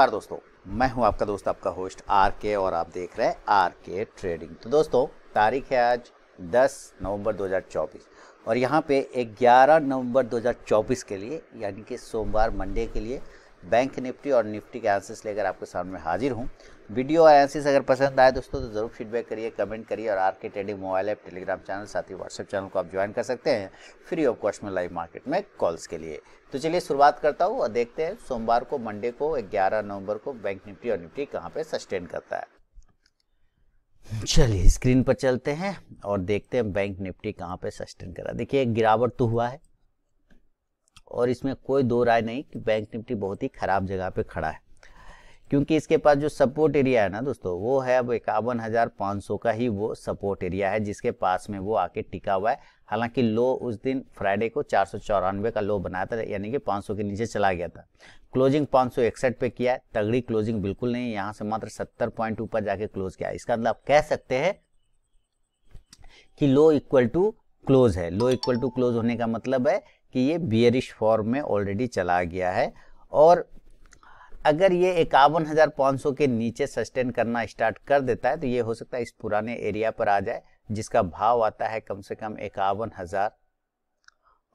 नमस्कार दोस्तों मैं हूं आपका दोस्त आपका होस्ट आर के और आप देख रहे हैं आर के ट्रेडिंग तो दोस्तों तारीख है आज 10 नवंबर 2024 और यहां पे 11 नवंबर 2024 के लिए यानी कि सोमवार मंडे के लिए बैंक निफ्टी और निफ्टी के आंसर्स लेकर आपके सामने हाजिर हूँ वीडियो और एनालिसिस अगर पसंद आए दोस्तों तो ज़रूर फीडबैक करिए कमेंट करिए और R K trading mobile app telegram channel साथ ही व्हाट्सएप चैनल को आप ज्वाइन कर सकते हैं फ्री ऑफ कॉस्ट में लाइव मार्केट में कॉल्स के लिए तो चलिए शुरुआत करता हूँ और देखते हैं सोमवार को मंडे को ग्यारह नवंबर को बैंक निफ्टी और निफ्टी कहाँ पर सस्टेन करता है चलिए स्क्रीन पर चलते हैं और देखते हैं बैंक निफ्टी कहाँ पे सस्टेन करा देखिए गिरावट तो हुआ है और इसमें कोई दो राय नहीं कि बैंक निफ्टी बहुत ही खराब जगह पे खड़ा है क्योंकि इसके पास जो सपोर्ट एरिया है ना दोस्तों वो है अब इक्यावन हज़ार पाँच सौ का ही वो सपोर्ट एरिया है जिसके पास में वो आके टिका हुआ है हालांकि लो उस दिन फ्राइडे को चार सौ चौरानवे का लो बनाया था यानी कि पाँच सौ के नीचे चला गया था क्लोजिंग पाँच सौ इकसठ पे किया है तगड़ी क्लोजिंग बिल्कुल नहीं यहाँ से मात्र सत्तर पॉइंट ऊपर जाके क्लोज किया इसका मतलब आप कह सकते हैं कि लो इक्वल टू क्लोज है लो इक्वल टू क्लोज होने का मतलब है कि ये बियरिश फॉर्म में ऑलरेडी चला गया है और अगर ये इक्यावन हज़ार पाँच सौ के नीचे सस्टेन करना स्टार्ट कर देता है तो ये हो सकता है इस पुराने एरिया पर आ जाए जिसका भाव आता है कम से कम इक्यावन हज़ार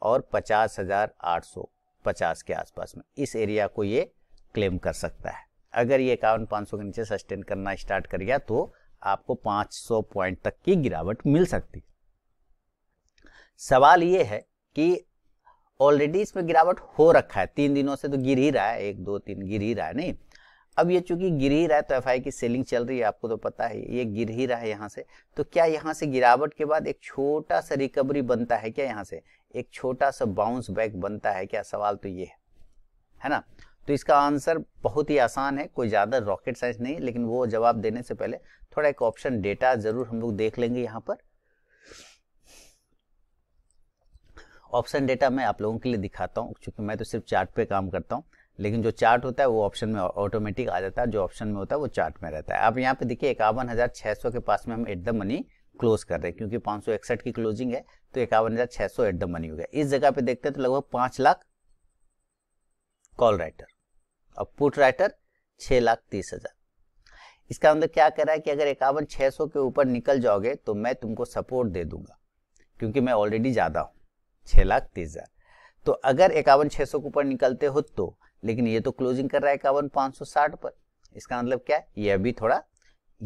और पचास हज़ार आठ सौ पचास के आसपास में इस एरिया को ये क्लेम कर सकता है अगर ये इक्यावन पाँच सौ के नीचे सस्टेन करना स्टार्ट कर गया तो आपको पाँच सौ पॉइंट तक की गिरावट मिल सकती सवाल ये है कि ऑलरेडी इसमें गिरावट हो रखा है तीन दिनों से तो गिर ही रहा है एक दो तीन गिर ही रहा है नहीं अब ये चूंकि गिर ही रहा है तो एफ की सेलिंग चल रही है आपको तो पता है ये गिर ही रहा है यहाँ से तो क्या यहाँ से गिरावट के बाद एक छोटा सा रिकवरी बनता है क्या यहाँ से एक छोटा सा बाउंस बैक बनता है क्या सवाल तो ये है है ना तो इसका आंसर बहुत ही आसान है कोई ज़्यादा रॉकेट साइंस नहीं लेकिन वो जवाब देने से पहले थोड़ा एक ऑप्शन डेटा ज़रूर हम लोग देख लेंगे यहाँ पर ऑप्शन डेटा मैं आप लोगों के लिए दिखाता हूँ क्योंकि मैं तो सिर्फ चार्ट पे काम करता हूँ लेकिन जो चार्ट होता है वो ऑप्शन में ऑटोमेटिक आ जाता है जो ऑप्शन में होता है वो चार्ट में रहता है आप यहाँ पे देखिए इक्यावन सौ के पास में हम एट द मनी क्लोज कर रहे हैं क्योंकि पाँच सौ इकसठ की क्लोजिंग है तो इक्यावन हज़ार सौ एट द मनी हो गया इस जगह पे देखते हैं तो लगभग पाँच लाख कॉल राइटर और पुट राइटर छः लाख तीस हज़ार इसका अंदर मतलब क्या कर रहा है कि अगर इक्यावन छः सौ के ऊपर निकल जाओगे तो मैं तुमको सपोर्ट दे दूंगा क्योंकि मैं ऑलरेडी ज़्यादा हूँ छः लाख तीस हज़ार तो अगर इक्यावन छः सौ के ऊपर निकलते हो तो लेकिन ये तो क्लोजिंग कर रहा है इक्यावन पाँच सौ साठ पर इसका मतलब क्या है ये अभी थोड़ा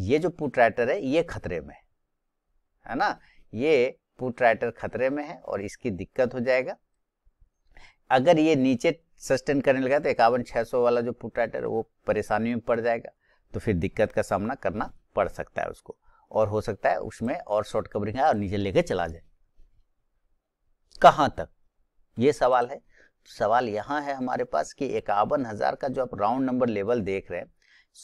ये जो पुट राइटर है ये खतरे में है है ना ये पुट राइटर खतरे में है और इसकी दिक्कत हो जाएगा अगर ये नीचे सस्टेन करने लगा तो इक्यावन छह सौ वाला जो पुट राइटर है वो परेशानी में पड़ जाएगा तो फिर दिक्कत का सामना करना पड़ सकता है उसको और हो सकता है उसमें और शॉर्ट कवरिंग है और नीचे लेके चला जाए कहां तक ये सवाल है सवाल यहां है हमारे पास कि इक्यावन हजार का जो आप राउंड नंबर लेवल देख रहे हैं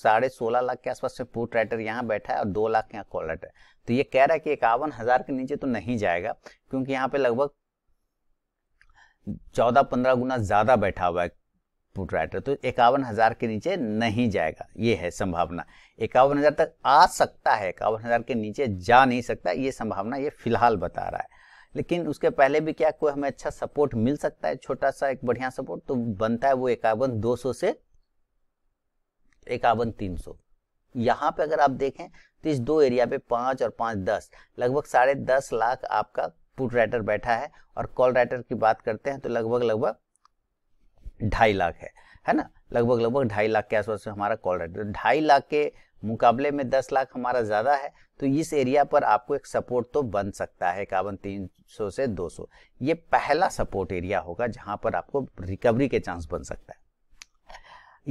साढ़े सोलह लाख के आसपास से पुट राइटर यहाँ बैठा है और दो लाख यहाँ कॉल राइटर तो ये कह रहा है कि इक्यावन हजार के नीचे तो नहीं जाएगा क्योंकि यहाँ पे लगभग चौदह पंद्रह गुना ज्यादा बैठा हुआ है पुट राइटर तो इक्यावन हजार के नीचे नहीं जाएगा ये है संभावना इक्यावन हजार तक आ सकता है इक्यावन हजार के नीचे जा नहीं सकता ये संभावना ये फिलहाल बता रहा है लेकिन उसके पहले भी क्या कोई हमें अच्छा सपोर्ट मिल सकता है छोटा सा एक बढ़िया सपोर्ट तो बनता है वो इक्यावन दो सौ से इक्यावन तीन सौ यहाँ पे अगर आप देखें तो इस दो एरिया पे पांच और पांच दस लगभग साढ़े दस लाख आपका पुट राइटर बैठा है और कॉल राइटर की बात करते हैं तो लगभग लगभग ढाई लाख है है ना लगभग लगभग ढाई लाख के आसपास हमारा कॉल राइटर ढाई लाख के मुकाबले में दस लाख हमारा ज़्यादा है तो इस एरिया पर आपको एक सपोर्ट तो बन सकता है इक्यावन तीन सौ से दो सौ ये पहला सपोर्ट एरिया होगा जहां पर आपको रिकवरी के चांस बन सकता है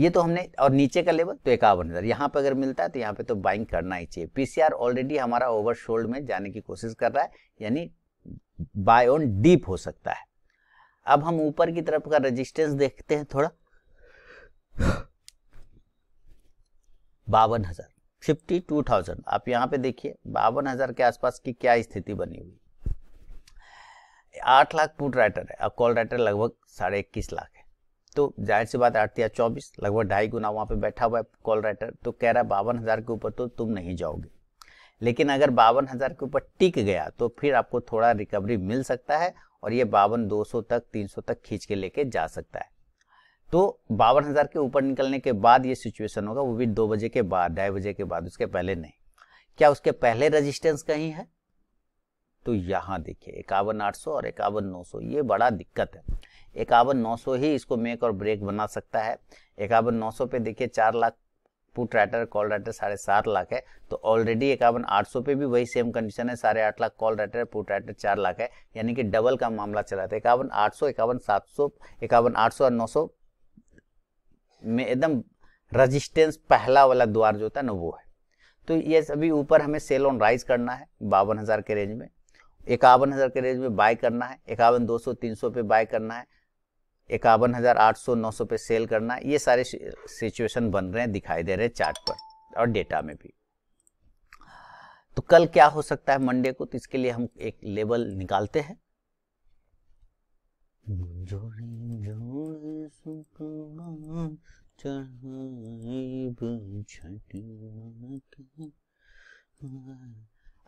ये तो हमने और नीचे का लेवल तो इक्यावन हज़ार यहाँ पर अगर मिलता है तो यहाँ पे तो बाइंग करना ही चाहिए पीसीआर ऑलरेडी हमारा ओवरशोल्ड में जाने की कोशिश कर रहा है यानी बाय ऑन डीप हो सकता है अब हम ऊपर की तरफ का रेजिस्टेंस देखते हैं थोड़ा बावन हजार फिफ्टी टू थाउजेंड आप यहाँ पे देखिए बावन हजार के आसपास की क्या स्थिति बनी हुई आठ लाख पुट राइटर है और कॉल राइटर लगभग साढ़े इक्कीस लाख है तो जाहिर सी बात आठ या चौबीस लगभग ढाई गुना वहाँ पे बैठा हुआ है कॉल राइटर तो कह रहा है बावन हजार के ऊपर तो तुम नहीं जाओगे लेकिन अगर बावन हजार के ऊपर टिक गया तो फिर आपको थोड़ा रिकवरी मिल सकता है और ये बावन दो सौ तक तीन सौ तक खींच के लेके जा सकता है तो बावन हज़ार के ऊपर निकलने के बाद ये सिचुएशन होगा वो भी दो बजे के बाद ढाई बजे के बाद उसके पहले नहीं क्या उसके पहले रजिस्टेंस कहीं है तो यहाँ देखिए इक्यावन आठ सौ और इक्यावन नौ सौ ये बड़ा दिक्कत है इक्यावन नौ सौ ही इसको मेक और ब्रेक बना सकता है इक्यावन नौ सौ पे देखिए चार lakh put writer call writer साढ़े सात लाख है तो ऑलरेडी इक्यावन आठ सौ पे भी वही सेम कंडीशन है साढ़े आठ lakh call writer put writer चार लाख है यानी कि डबल का मामला चला था इक्यावन आठ सौ इक्यावन सात सौ इक्यावन आठ सौ और नौ सौ में एकदम रजिस्टेंस पहला वाला द्वार जो होता है ना वो है तो ये अभी ऊपर हमें सेल ऑन राइज करना है बावन हज़ार के रेंज में इक्यावन हज़ार के रेंज में बाय करना है इक्यावन दो सौ तीन सौ पे बाय करना है इक्यावन हज़ार आठ सौ नौ सौ पे सेल करना है ये सारे सिचुएशन बन रहे हैं दिखाई दे रहे हैं चार्ट पर और डेटा में भी तो कल क्या हो सकता है मंडे को तो इसके लिए हम एक लेवल निकालते हैं जो, जो,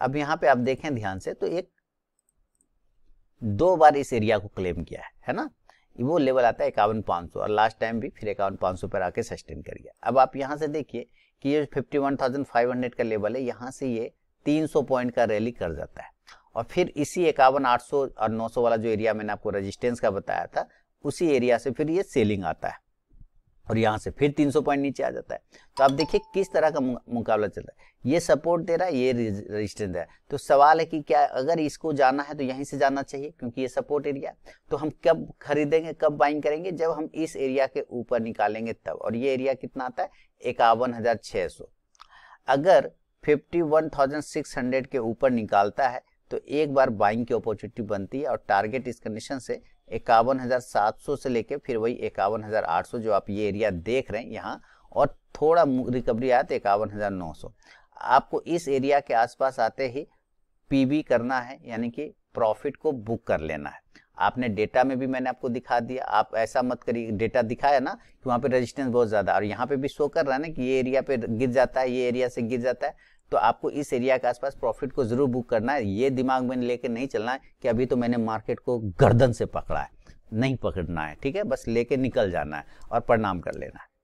अब यहाँ पे आप देखें ध्यान से तो एक दो बार इस एरिया को क्लेम किया है है ना वो लेवल आता है इक्यावन पांच सौ और लास्ट टाइम भी फिर इक्यावन पांच सौ पर आके सस्टेन कर गया अब आप यहाँ से देखिए कि ये fifty one thousand five hundred का लेवल है यहाँ से ये तीन सौ पॉइंट का रैली कर जाता है और फिर इसी इक्यावन आठ सौ और नौ सौ वाला जो एरिया मैंने आपको रजिस्टेंस का बताया था उसी एरिया से फिर ये सेलिंग आता है और यहाँ से फिर 300 पॉइंट नीचे आ जाता है तो आप देखिए किस तरह का मुकाबला चल रहा है ये सपोर्ट दे रहा है ये रेजिस्टेंस दे रहा है तो सवाल है कि क्या अगर इसको जाना है तो यहीं से जाना चाहिए क्योंकि ये सपोर्ट एरिया तो हम कब खरीदेंगे कब बाइंग करेंगे जब हम इस एरिया के ऊपर निकालेंगे तब और ये एरिया कितना आता है इक्यावन अगर 51,600 के ऊपर निकालता है तो एक बार बाइंग की अपॉर्चुनिटी बनती है और टारगेट इस कंडीशन से इक्यावन हज़ार सात सौ से लेके फिर वही इक्यावन हज़ार आठ सौ जो आप ये एरिया देख रहे हैं यहाँ और थोड़ा रिकवरी आया तो इक्यावन हज़ार नौ सौ आपको इस एरिया के आसपास आते ही पीबी करना है यानी कि प्रॉफिट को बुक कर लेना है आपने डेटा में भी मैंने आपको दिखा दिया आप ऐसा मत करिए डेटा दिखाया ना कि वहाँ पे रेजिस्टेंस बहुत ज़्यादा और यहाँ पे भी शो कर रहा है ना कि ये एरिया पे गिर जाता है ये एरिया से गिर जाता है तो आपको इस एरिया के आसपास प्रॉफिट को जरूर बुक करना है ये दिमाग में लेके नहीं चलना है कि अभी तो मैंने मार्केट को गर्दन से पकड़ा है नहीं पकड़ना है ठीक है बस लेके निकल जाना है और प्रणाम कर लेना है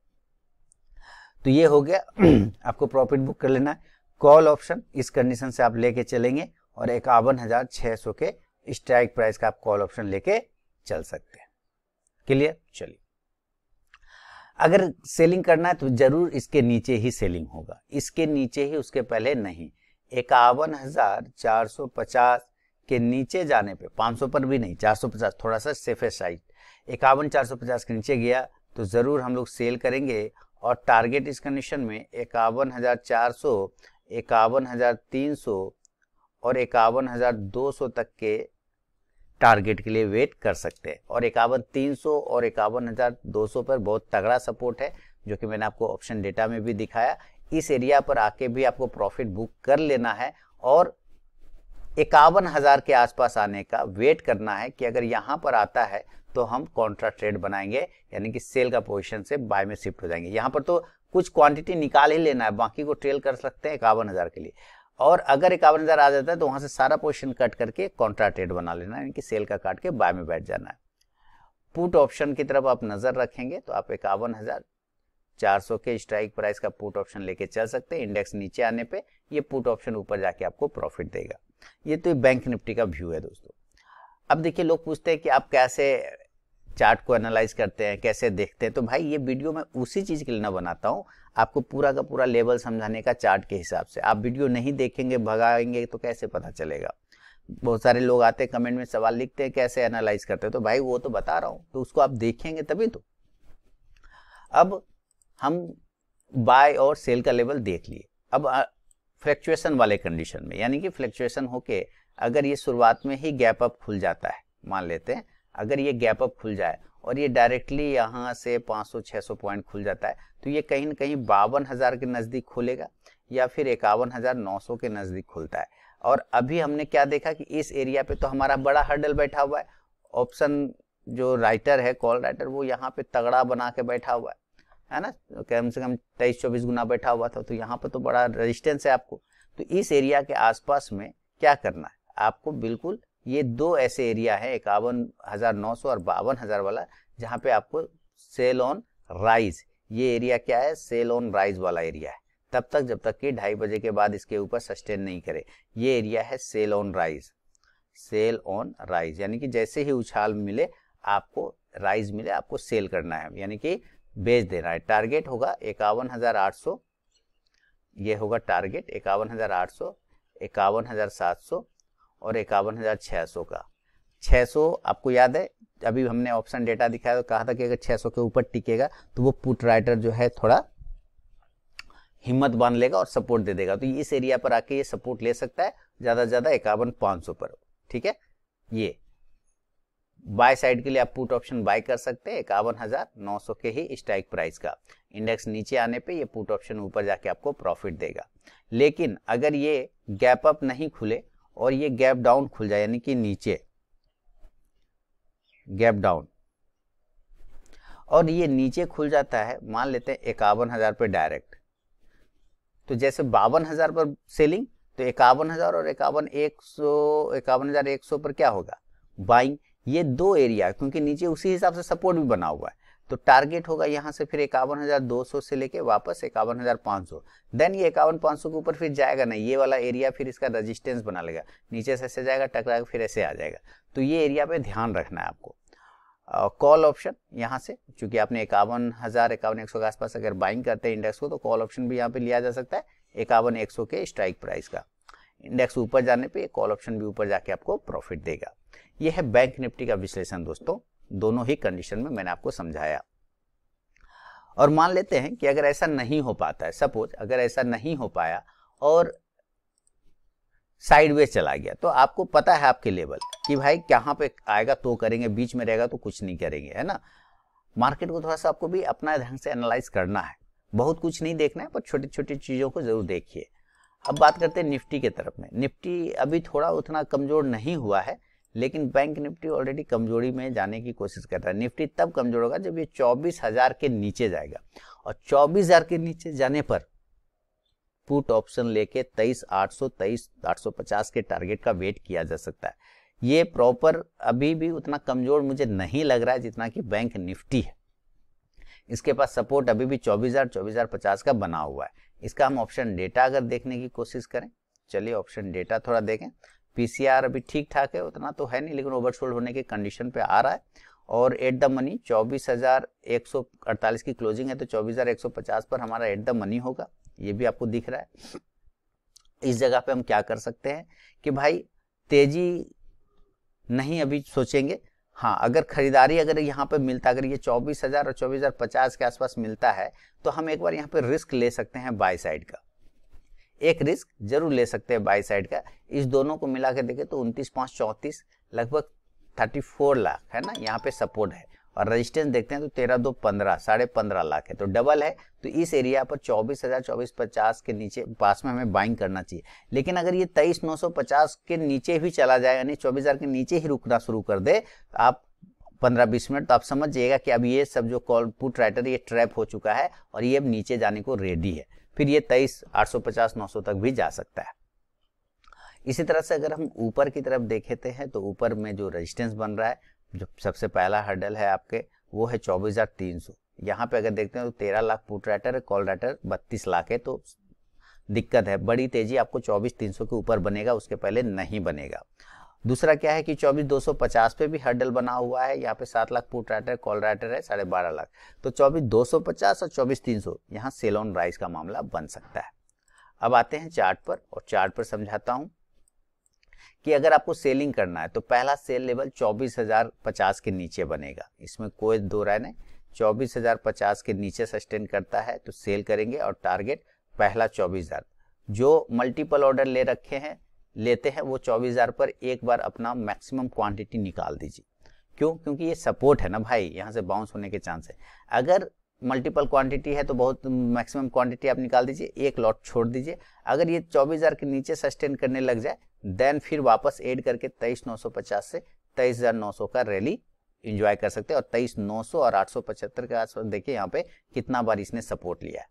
तो ये हो गया आपको प्रॉफिट बुक कर लेना है कॉल ऑप्शन इस कंडीशन से आप लेके चलेंगे और इक्यावन हजार छह सौ के स्ट्राइक प्राइस का आप कॉल ऑप्शन लेके चल सकते हैं क्लियर चलिए अगर सेलिंग करना है तो जरूर इसके नीचे ही सेलिंग होगा इसके नीचे ही उसके पहले नहीं इक्यावन हजार चार सौ पचास के नीचे जाने पे 500 पर भी नहीं 450 थोड़ा सा सेफेस्ट साइड इक्यावन चार सौ पचास के नीचे गया तो ज़रूर हम लोग सेल करेंगे और टारगेट इस कंडीशन में इक्यावन हज़ार चार सौ इक्यावन हज़ार तीन सौ और इक्यावन हज़ार दो सौ तक के टारगेट के लिए वेट कर सकते हैं और इक्यावन तीन और इक्यावन हज़ार दो सौ पर बहुत तगड़ा सपोर्ट है जो कि मैंने आपको ऑप्शन डेटा में भी दिखाया इस एरिया पर आके भी आपको प्रॉफिट बुक कर लेना है और इक्यावन हज़ार के आसपास आने का वेट करना है कि अगर यहाँ पर आता है तो हम कॉन्ट्रा ट्रेड बनाएंगे यानी कि सेल का पोजिशन से बाय में शिफ्ट हो जाएंगे यहाँ पर तो कुछ क्वांटिटी निकाल ही लेना है बाकी को ट्रेल कर सकते हैं इक्यावन हज़ार के लिए और अगर इक्यावन हज़ार आ जाता है तो वहाँ से सारा पोजिशन कट करके कॉन्ट्राटेड बना लेना है यानी कि सेल का काट के बाय में बैठ जाना है पुट ऑप्शन की तरफ आप नज़र रखेंगे तो आप इक्यावन हज़ार चार सौ के स्ट्राइक प्राइस का पुट ऑप्शन लेके चल सकते हैं इंडेक्स नीचे आने पे ये पुट ऑप्शन ऊपर जाके आपको प्रॉफिट देगा ये तो ये बैंक निफ्टी का व्यू है दोस्तों अब देखिए लोग पूछते हैं कि आप कैसे चार्ट को एनालाइज करते हैं कैसे देखते हैं तो भाई ये वीडियो मैं उसी चीज़ के लिए ना बनाता हूँ आपको पूरा का पूरा लेवल समझाने का चार्ट के हिसाब से आप वीडियो नहीं देखेंगे भगाएंगे तो कैसे पता चलेगा बहुत सारे लोग आते हैं कमेंट में सवाल लिखते हैं कैसे एनालाइज करते हैं तो भाई वो तो बता रहा हूँ तो उसको आप देखेंगे तभी तो अब हम बाय और सेल का लेवल देख लिए अब फ्लैक्चुएसन वाले कंडीशन में यानी कि फ्लैक्चुएसन होके अगर ये शुरुआत में ही गैप अप खुल जाता है मान लेते हैं अगर ये गैप अप खुल जाए और ये डायरेक्टली यहाँ से 500-600 पॉइंट खुल जाता है तो ये कहीं ना कहीं बावन हज़ार के नज़दीक खुलेगा या फिर इक्यावन हज़ार नौ सौ के नज़दीक खुलता है और अभी हमने क्या देखा कि इस एरिया पे तो हमारा बड़ा हर्डल बैठा हुआ है ऑप्शन जो राइटर है कॉल राइटर वो यहाँ पे तगड़ा बना के बैठा हुआ है है ना कम से कम तेईस चौबीस गुना बैठा हुआ था तो यहाँ पे तो बड़ा रेजिस्टेंस है आपको तो इस एरिया के आसपास में क्या करना है आपको बिल्कुल ये दो ऐसे एरिया है इक्यावन हज़ार नौ सौ और बावन हज़ार वाला जहाँ पे आपको सेल ऑन राइज ये एरिया क्या है सेल ऑन राइज वाला एरिया है तब तक जब तक कि ढाई बजे के बाद इसके ऊपर सस्टेन नहीं करे ये एरिया है sell on rise sell on rise यानी कि जैसे ही उछाल मिले आपको राइज मिले आपको सेल करना है यानी कि बेच देना है टारगेट होगा इक्यावन हज़ार आठ सौ ये होगा टारगेट इक्यावन हज़ार आठ सौ इक्यावन हज़ार सात सौ और इक्यावन हज़ार छः सौ का छः सौ आपको याद है अभी हमने ऑप्शन डेटा दिखाया तो कहा था कि अगर छः सौ के ऊपर टिकेगा तो वो पुट राइटर जो है थोड़ा हिम्मत बांध लेगा और सपोर्ट दे देगा तो इस एरिया पर आके ये सपोर्ट ले सकता है ज़्यादा से ज़्यादा इक्यावन पाँच सौ पर ठीक है ये बाय साइड के लिए आप पुट ऑप्शन बाय कर सकते हैं इक्यावन हज़ार नौ सौ के ही स्ट्राइक प्राइस का इंडेक्स नीचे आने पे ये पुट ऑप्शन ऊपर जाके आपको प्रॉफिट देगा लेकिन अगर ये गैप अप नहीं खुले और ये गैप डाउन खुल जाए यानी कि नीचे गैप डाउन और ये नीचे खुल जाता है मान लेते हैं इक्यावन हजार पे डायरेक्ट तो जैसे बावन हजार पर सेलिंग तो इक्यावन हजार और इक्यावन एक सौ इक्यावन हजार एक सौ पर क्या होगा बाइंग ये दो एरिया क्योंकि नीचे उसी हिसाब से सपोर्ट भी बना हुआ है तो टारगेट होगा यहाँ से फिर इक्यावन हजार दो सौ से लेके वापस इक्यावन हजार पांच सौ देन ये इक्यावन सौ के ऊपर फिर जाएगा ना ये वाला एरिया फिर इसका रेजिस्टेंस बना लेगा नीचे से ऐसे जाएगा टकरा फिर ऐसे आ जाएगा तो ये एरिया पे ध्यान रखना है आपको कॉल ऑप्शन यहाँ से चूंकि आपने इक्यावन हज़ार इक्यावन एक सौ के आसपास अगर बाइंग करते हैं इंडेक्स को तो कॉल ऑप्शन भी यहाँ पे लिया जा सकता है इक्यावन एक सौ के स्ट्राइक प्राइस का इंडेक्स ऊपर जाने पे कॉल ऑप्शन भी ऊपर जाके आपको प्रॉफिट देगा यह है बैंक निफ्टी का विश्लेषण दोस्तों दोनों ही कंडीशन में मैंने आपको समझाया और मान लेते हैं कि अगर ऐसा नहीं हो पाता है सपोज अगर ऐसा नहीं हो पाया और साइडवेज चला गया तो आपको पता है आपके लेवल कि भाई कहाँ पे आएगा तो करेंगे बीच में रहेगा तो कुछ नहीं करेंगे है ना मार्केट को थोड़ा सा आपको भी अपना ढंग से एनालाइज करना है बहुत कुछ नहीं देखना है पर छोटी छोटी चीज़ों को ज़रूर देखिए अब बात करते हैं निफ्टी के तरफ में निफ्टी अभी थोड़ा उतना कमज़ोर नहीं हुआ है लेकिन बैंक निफ्टी ऑलरेडी कमजोरी में जाने की कोशिश कर रहा है निफ्टी तब कमजोर होगा जब ये चौबीस हजार के नीचे जाएगा और चौबीस हजार के नीचे जाने पर पुट ऑप्शन लेके तेईस आठ सौ तेईस आठ सौ पचास के टारगेट का वेट किया जा सकता है ये प्रॉपर अभी भी उतना कमजोर मुझे नहीं लग रहा है जितना कि बैंक निफ्टी है इसके पास सपोर्ट अभी भी चौबीस हजार चौबीस हजार पचास का बना हुआ है इसका हम ऑप्शन डेटा अगर देखने की कोशिश करें चलिए ऑप्शन डेटा थोड़ा देखें पीसीआर अभी ठीक ठाक है उतना तो है नहीं लेकिन ओवरसोल्ड होने के कंडीशन पे आ रहा है और एट द मनी 24,148 की क्लोजिंग है तो 24,150 पर हमारा एट द मनी होगा ये भी आपको दिख रहा है इस जगह पे हम क्या कर सकते हैं कि भाई तेजी नहीं अभी सोचेंगे हाँ अगर खरीदारी अगर यहाँ पे मिलता अगर ये 24,000 और 24,050 के आसपास मिलता है तो हम एक बार यहाँ पे रिस्क ले सकते हैं बाय साइड का एक रिस्क जरूर ले सकते हैं बाई साइड का इस दोनों को मिला के देखें तो उनतीस पाँच चौंतीस लगभग थर्टी फोर लाख है ना यहाँ पे सपोर्ट है और रेजिस्टेंस देखते हैं तो तेरह दो पंद्रह साढ़े पंद्रह लाख है तो डबल है तो इस एरिया पर चौबीस हजार चौबीस पचास के नीचे पास में हमें बाइंग करना चाहिए लेकिन अगर ये तेईस नौ सौ पचास के नीचे भी चला जाए यानी चौबीस हजार के नीचे ही रुकना शुरू कर दे तो आप पंद्रह बीस मिनट तो आप समझ जाइएगा कि अब ये सब जो कॉल पुट राइटर ये ट्रैप हो चुका है और ये अब नीचे जाने को रेडी है फिर ये तेईस आठ सौ पचास नौ सौ तक भी जा सकता है इसी तरह से अगर हम ऊपर की तरफ देखते हैं तो ऊपर में जो रेजिस्टेंस बन रहा है जो सबसे पहला हर्डल है आपके वो है चौबीस हज़ार तीन सौ यहाँ पे अगर देखते हैं तो तेरह lakh put writer call writer बत्तीस लाख है तो दिक्कत है बड़ी तेज़ी आपको चौबीस तीन सौ के ऊपर बनेगा उसके पहले नहीं बनेगा दूसरा क्या है कि चौबीस दो सौ पचास पे भी हर्डल बना हुआ है यहाँ पे सात lakh put writer call writer है साढ़े बारह लाख तो चौबीस दो सौ पचास और चौबीस तीन सौ यहाँ सेल ऑन राइज का मामला बन सकता है अब आते हैं चार्ट पर और चार्ट पर समझाता हूँ कि अगर आपको सेलिंग करना है तो पहला सेल लेवल चौबीस हजार पचास के नीचे बनेगा इसमें कोई दो राय नहीं चौबीस हजार पचास के नीचे सस्टेन करता है तो सेल करेंगे और टारगेट पहला चौबीस हजार जो मल्टीपल ऑर्डर ले रखे हैं लेते हैं वो चौबीस हज़ार पर एक बार अपना मैक्सिमम क्वांटिटी निकाल दीजिए क्यों क्योंकि ये सपोर्ट है ना भाई यहाँ से बाउंस होने के चांस है अगर मल्टीपल क्वांटिटी है तो बहुत मैक्सिमम क्वांटिटी आप निकाल दीजिए एक लॉट छोड़ दीजिए अगर ये चौबीस हज़ार के नीचे सस्टेन करने लग जाए देन फिर वापस एड करके तेईस नौ सौ पचास से तेईस हज़ार नौ सौ का रैली इंजॉय कर सकते हैं और तेईस नौ सौ और आठ सौ पचहत्तर के आसपास देखिए यहाँ पे कितना बार इसने सपोर्ट लिया है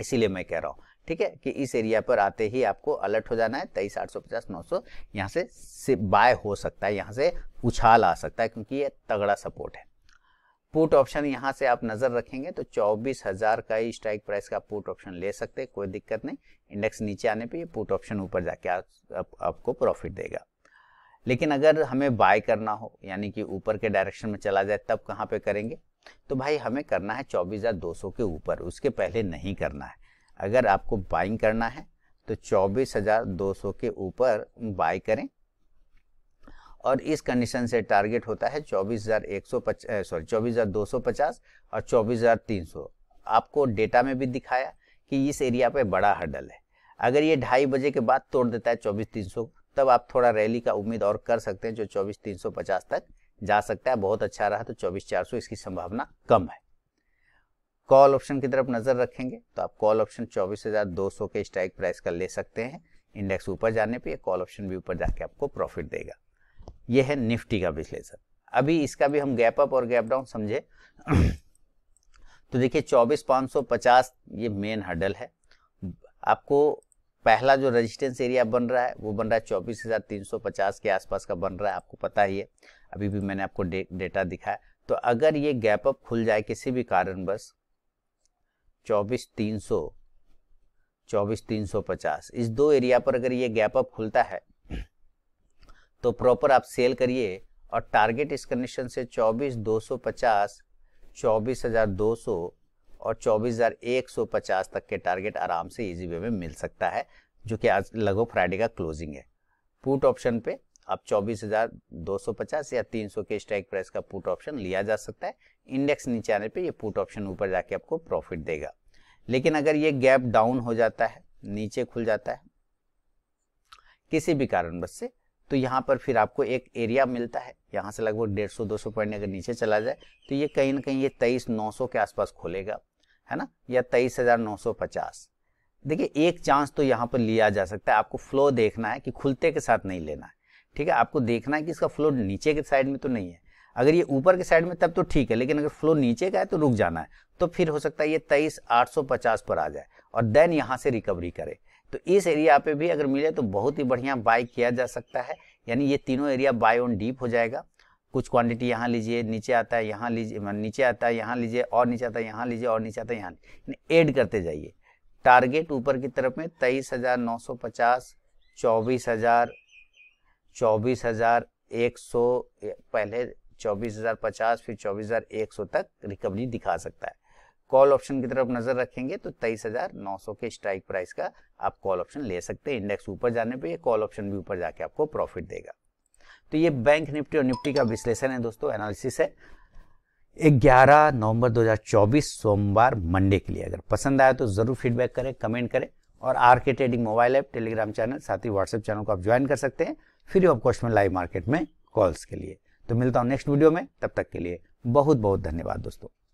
इसीलिए मैं कह रहा हूँ ठीक है कि इस एरिया पर आते ही आपको अलर्ट हो जाना है तेईस आठ सौ पचास नौ सौ यहाँ से बाय हो सकता है यहाँ से उछाल आ सकता है क्योंकि ये तगड़ा सपोर्ट है पुट ऑप्शन यहाँ से आप नज़र रखेंगे तो चौबीस हज़ार का ही स्ट्राइक प्राइस का पुट ऑप्शन ले सकते हैं कोई दिक्कत नहीं इंडेक्स नीचे आने पर पुट ऑप्शन ऊपर जाके आप, आप, आपको प्रॉफिट देगा लेकिन अगर हमें बाय करना हो यानी कि ऊपर के डायरेक्शन में चला जाए तब कहाँ पे करेंगे तो भाई हमें करना है चौबीस हज़ार दो सौ के ऊपर उसके पहले नहीं करना है अगर आपको बाइंग करना है तो 24,200 के ऊपर बाय करें और इस कंडीशन से टारगेट होता है 24,150 सॉरी 24,250 और 24,300 आपको डेटा में भी दिखाया कि इस एरिया पे बड़ा हडल है अगर ये ढाई बजे के बाद तोड़ देता है 24,300 तब आप थोड़ा रैली का उम्मीद और कर सकते हैं जो 24,350 तक जा सकता है बहुत अच्छा रहा तो 24,400 इसकी संभावना कम है कॉल ऑप्शन की तरफ नज़र रखेंगे तो आप कॉल ऑप्शन 24,200 के स्ट्राइक प्राइस का ले सकते हैं इंडेक्स ऊपर जाने पे कॉल ऑप्शन भी ऊपर जाके आपको प्रॉफिट देगा यह है निफ्टी का विश्लेषण अभी इसका भी हम गैप अप और गैप डाउन समझे तो देखिए चौबीस पाँच ये मेन हर्डल है आपको पहला जो रेजिस्टेंस एरिया बन रहा है वो बन रहा है चौबीस हज़ार तीन सौ पचास के आसपास का बन रहा है आपको पता ही है अभी भी मैंने आपको डेटा दिखाया तो अगर ये गैप अप खुल जाए किसी भी कारणवश चौबीस तीन सौ चौबीस तीन सौ पचास इस दो एरिया पर अगर ये गैप अप खुलता है तो प्रॉपर आप सेल करिए और टारगेट इस कंडीशन से चौबीस दो सौ पचास चौबीस हजार दो सौ और चौबीस हजार एक सौ पचास तक के टारगेट आराम से इजी वे में मिल सकता है जो कि आज लगभग फ्राइडे का क्लोजिंग है पुट ऑप्शन पे अब 24,250 या 300 के स्ट्राइक प्राइस का पुट ऑप्शन लिया जा सकता है इंडेक्स नीचे आने पे ये पुट ऑप्शन ऊपर जाके आपको प्रॉफिट देगा लेकिन अगर ये गैप डाउन हो जाता है नीचे खुल जाता है किसी भी कारणवश से तो यहाँ पर फिर आपको एक एरिया मिलता है यहाँ से लगभग डेढ़ सौ दो सौ पॉइंट अगर नीचे चला जाए तो ये कहीं ना कहीं ये तेईस नौ सौ के आसपास खोलेगा है ना या तेईस हजार नौ सौ पचास देखिए एक चांस तो यहाँ पर लिया जा सकता है आपको फ्लो देखना है कि खुलते के साथ नहीं लेना है ठीक है आपको देखना है कि इसका फ्लो नीचे के साइड में तो नहीं है अगर ये ऊपर के साइड में तब तो ठीक है लेकिन अगर फ्लो नीचे का है तो रुक जाना है तो फिर हो सकता है ये तेईस आठ सौ पचास पर आ जाए और देन यहाँ से रिकवरी करे तो इस एरिया पे भी अगर मिले तो बहुत ही बढ़िया बाय किया जा सकता है यानी ये तीनों एरिया बाय ऑन डीप हो जाएगा कुछ क्वांटिटी यहाँ लीजिए नीचे आता है यहाँ लीजिए नीचे आता है यहाँ लीजिए और नीचे आता है यहाँ लीजिए और नीचे आता है यहाँ एड करते जाइए टारगेट ऊपर की तरफ में तेईस हज़ार नौ सौ पचास चौबीस हज़ार चौबीस हजार एक सौ पहले चौबीस हजार पचास फिर चौबीस हजार एक सौ तक रिकवरी दिखा सकता है कॉल ऑप्शन की तरफ नजर रखेंगे तो तेईस हजार नौ सौ के स्ट्राइक प्राइस का आप कॉल ऑप्शन ले सकते हैं इंडेक्स ऊपर जाने पे ये कॉल ऑप्शन भी ऊपर जाके आपको प्रॉफिट देगा तो ये बैंक निफ्टी और निफ्टी का विश्लेषण है दोस्तों एनालिसिस है 11 नवंबर 2024 सोमवार मंडे के लिए अगर पसंद आया तो ज़रूर फीडबैक करें कमेंट करें और R K trading mobile app telegram channel साथ ही व्हाट्सएप चैनल को आप ज्वाइन कर सकते हैं फ्री ऑफ कॉस्ट में लाइव मार्केट में कॉल्स के लिए तो मिलता हूँ नेक्स्ट वीडियो में तब तक के लिए बहुत बहुत धन्यवाद दोस्तों